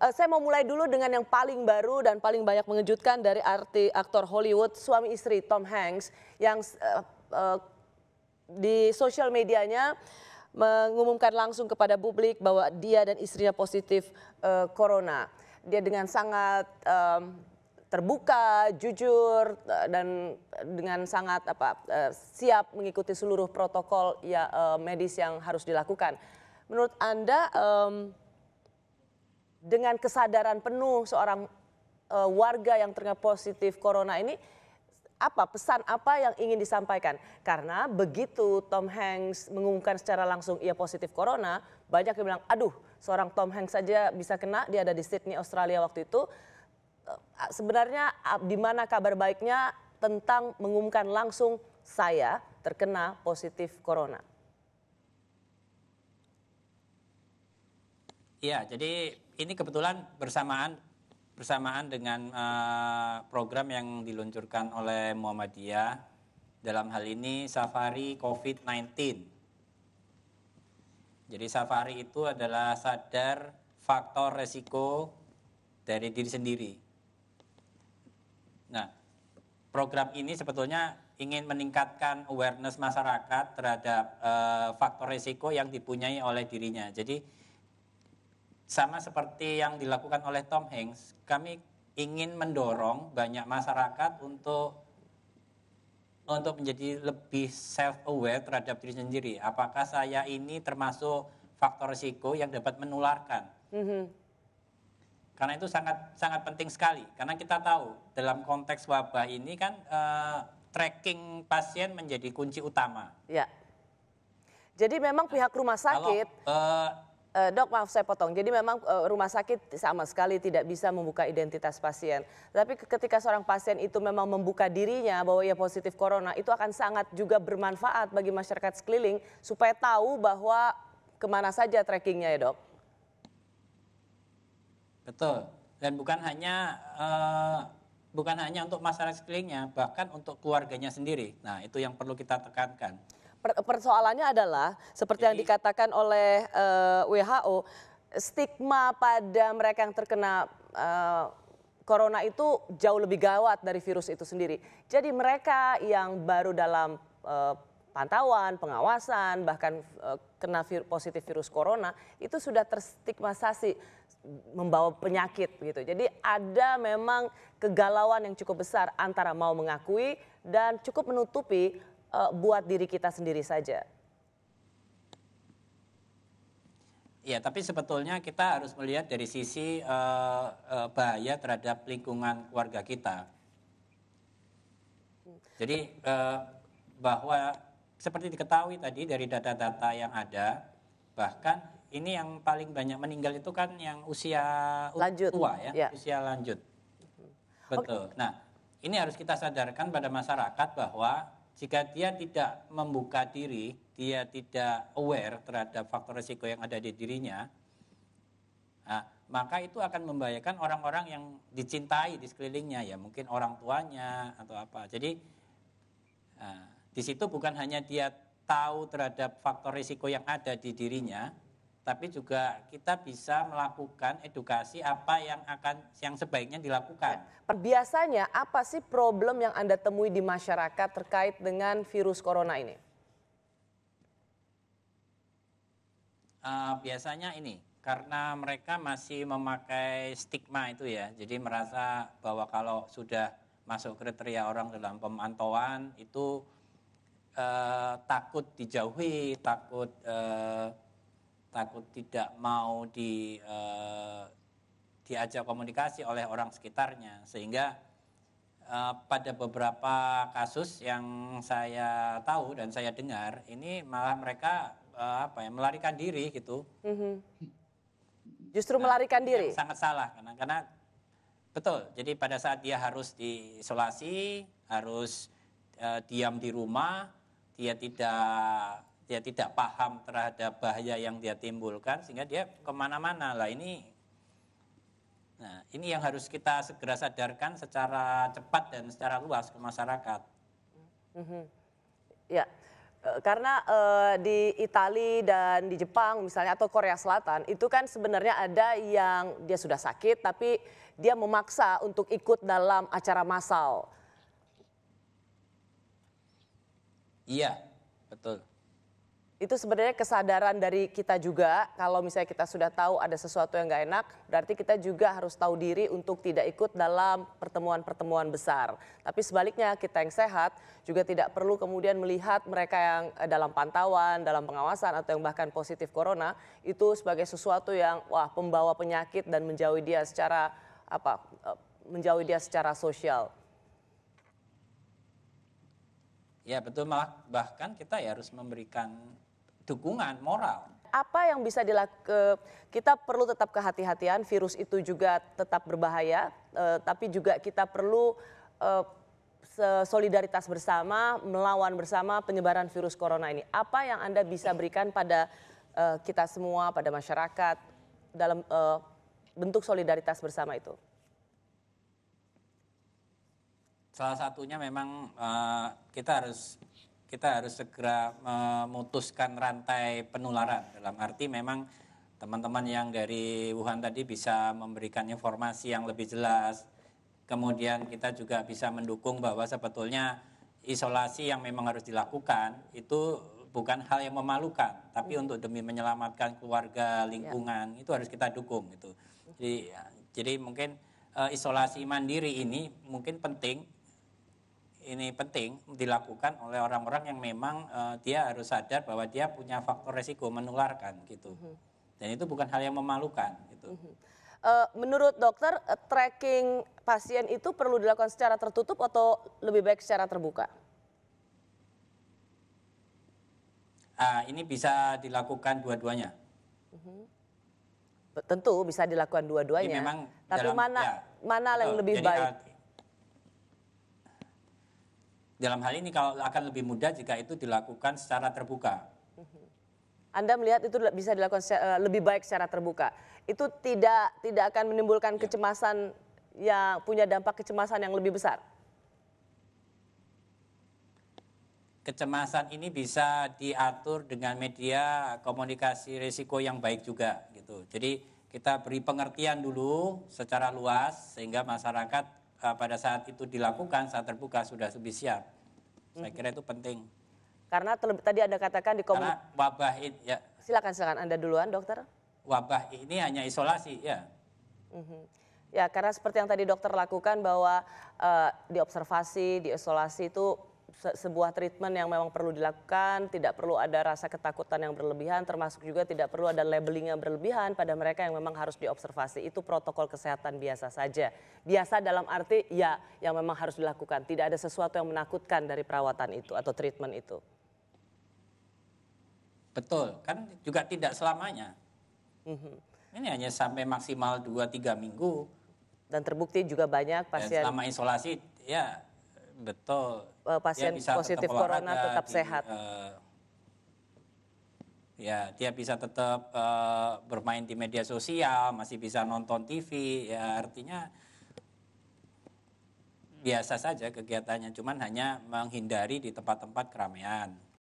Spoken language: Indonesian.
Uh, saya mau mulai dulu dengan yang paling baru dan paling banyak mengejutkan dari arti aktor Hollywood suami istri Tom Hanks yang uh, uh, di sosial medianya mengumumkan langsung kepada publik bahwa dia dan istrinya positif uh, corona. Dia dengan sangat um, terbuka, jujur dan dengan sangat apa uh, siap mengikuti seluruh protokol ya uh, medis yang harus dilakukan. Menurut Anda um, dengan kesadaran penuh seorang uh, warga yang terkena positif corona ini apa pesan apa yang ingin disampaikan? Karena begitu Tom Hanks mengumumkan secara langsung ia positif corona, banyak yang bilang, aduh seorang Tom Hanks saja bisa kena, dia ada di Sydney, Australia waktu itu. Eh, sebenarnya di mana kabar baiknya tentang mengumumkan langsung saya terkena positif corona? Iya, jadi ini kebetulan bersamaan bersamaan dengan uh, program yang diluncurkan oleh Muhammadiyah dalam hal ini Safari COVID-19. Jadi Safari itu adalah sadar faktor resiko dari diri sendiri. Nah, program ini sebetulnya ingin meningkatkan awareness masyarakat terhadap uh, faktor resiko yang dipunyai oleh dirinya. Jadi sama seperti yang dilakukan oleh Tom Hanks, kami ingin mendorong banyak masyarakat untuk untuk menjadi lebih self aware terhadap diri sendiri. Apakah saya ini termasuk faktor risiko yang dapat menularkan? Mm -hmm. Karena itu sangat sangat penting sekali. Karena kita tahu dalam konteks wabah ini kan uh, tracking pasien menjadi kunci utama. Ya. Jadi memang pihak rumah sakit. Kalau, uh, eh, Uh, dok maaf saya potong. Jadi memang uh, rumah sakit sama sekali tidak bisa membuka identitas pasien. Tapi ketika seorang pasien itu memang membuka dirinya bahwa ia positif corona, itu akan sangat juga bermanfaat bagi masyarakat sekeliling supaya tahu bahwa kemana saja trackingnya ya dok. Betul. Dan bukan hanya uh, bukan hanya untuk masyarakat sekelilingnya, bahkan untuk keluarganya sendiri. Nah itu yang perlu kita tekankan persoalannya adalah seperti yang dikatakan oleh eh, WHO, stigma pada mereka yang terkena uh, corona itu jauh lebih gawat dari virus itu sendiri. Jadi mereka yang baru dalam uh, pantauan, pengawasan, bahkan uh, kena vir positif virus corona itu sudah terstigmatisasi membawa penyakit gitu. Jadi ada memang kegalauan yang cukup besar antara mau mengakui dan cukup menutupi uh, buat diri kita sendiri saja. Ya, tapi sebetulnya kita harus melihat dari sisi uh, uh, bahaya terhadap lingkungan keluarga kita. Jadi uh, bahwa seperti diketahui tadi dari data-data yang ada, bahkan ini yang paling banyak meninggal itu kan yang usia lanjut. tua ya, ya, usia lanjut. Mhm. Betul. Okay. Nah, ini harus kita sadarkan pada masyarakat bahwa jika dia tidak membuka diri, dia tidak aware terhadap faktor risiko yang ada di dirinya, nah, maka itu akan membahayakan orang-orang yang dicintai di sekelilingnya, ya mungkin orang tuanya atau apa. Jadi nah, di situ bukan hanya dia tahu terhadap faktor risiko yang ada di dirinya, tapi juga kita bisa melakukan edukasi apa yang akan yang sebaiknya dilakukan. Ya, biasanya apa sih problem yang Anda temui di masyarakat terkait dengan virus corona ini? Uh, biasanya ini karena mereka masih memakai stigma itu ya, jadi merasa bahwa kalau sudah masuk kriteria orang dalam pemantauan itu uh, takut dijauhi, takut uh, takut tidak mau di uh, diajak komunikasi oleh orang sekitarnya sehingga uh, pada beberapa kasus yang saya tahu dan saya dengar ini malah mereka uh, apa ya melarikan diri gitu mm -hmm. justru nah, melarikan diri sangat salah karena karena betul jadi pada saat dia harus diisolasi harus uh, diam di rumah dia tidak dia tidak paham terhadap bahaya yang dia timbulkan sehingga dia kemana-mana lah ini nah ini yang harus kita segera sadarkan secara cepat dan secara luas ke masyarakat mm -hmm. ya eh, karena uh, di Italia dan di Jepang misalnya atau Korea Selatan itu kan sebenarnya ada yang dia sudah sakit tapi dia memaksa untuk ikut dalam acara massal. Iya, betul itu sebenarnya kesadaran dari kita juga kalau misalnya kita sudah tahu ada sesuatu yang nggak enak berarti kita juga harus tahu diri untuk tidak ikut dalam pertemuan-pertemuan besar tapi sebaliknya kita yang sehat juga tidak perlu kemudian melihat mereka yang eh, dalam pantauan dalam pengawasan atau yang bahkan positif corona itu sebagai sesuatu yang wah pembawa penyakit dan menjauhi dia secara apa eh, menjauhi dia secara sosial Ya betul malah bahkan kita ya harus memberikan dukungan moral apa yang bisa dilakukan? Kita perlu tetap kehati-hatian, virus itu juga tetap berbahaya, eh, tapi juga kita perlu eh, solidaritas bersama, melawan bersama penyebaran virus corona ini. Apa yang Anda bisa berikan pada eh, kita semua, pada masyarakat, dalam eh, bentuk solidaritas bersama itu? Salah satunya memang eh, kita harus kita harus segera memutuskan rantai penularan dalam arti memang teman-teman yang dari Wuhan tadi bisa memberikan informasi yang lebih jelas. Kemudian kita juga bisa mendukung bahwa sebetulnya isolasi yang memang harus dilakukan itu bukan hal yang memalukan, tapi hmm. untuk demi menyelamatkan keluarga, ya. lingkungan itu harus kita dukung gitu. Jadi mungkin eh, isolasi mandiri ini mungkin penting ini penting dilakukan oleh orang-orang yang memang uh, dia harus sadar bahwa dia punya faktor resiko menularkan gitu. Mm -hmm. Dan itu bukan hal yang memalukan gitu. Mm -hmm. uh, menurut dokter uh, tracking pasien itu perlu dilakukan secara tertutup atau lebih baik secara terbuka? Uh, ini bisa dilakukan dua-duanya. Mm -hmm. Tentu bisa dilakukan dua-duanya. Tapi dalam, mana ya, mana yang lebih Jadi, baik? Ah, dalam hal ini kalau akan lebih mudah jika itu dilakukan secara terbuka. Mm-hmm. Anda melihat itu bisa dilakukan secara, eh, lebih baik secara terbuka. Itu tidak tidak akan menimbulkan ya. kecemasan yang punya dampak kecemasan yang lebih besar. Kecemasan ini bisa diatur dengan media komunikasi risiko yang baik juga gitu. Jadi kita beri pengertian dulu secara luas sehingga masyarakat uh, pada saat itu dilakukan saat terbuka sudah lebih siap. Saya -hmm. kira itu penting. Karena tadi Anda katakan di komunitas. Karena wabah ini, ya. Silakan silakan Anda duluan, dokter. Wabah ini hanya isolasi, ya. -hmm. Ya, karena seperti yang tadi dokter lakukan bahwa uh, diobservasi, diisolasi itu sebuah treatment yang memang perlu dilakukan, tidak perlu ada rasa ketakutan yang berlebihan, termasuk juga tidak perlu ada labeling yang berlebihan pada mereka yang memang harus diobservasi. Itu protokol kesehatan biasa saja. Biasa dalam arti ya yang memang harus dilakukan. Tidak ada sesuatu yang menakutkan dari perawatan itu atau treatment itu. Betul, kan juga tidak selamanya. Mm -hmm. Ini hanya sampai maksimal 2-3 minggu. Dan terbukti juga banyak pasien. Dan selama isolasi ya betul pasien positif tetap corona tetap di, sehat. Uh, ya, dia bisa tetap uh, bermain di media sosial, masih bisa nonton TV, ya artinya biasa saja kegiatannya, cuman hanya menghindari di tempat-tempat keramaian.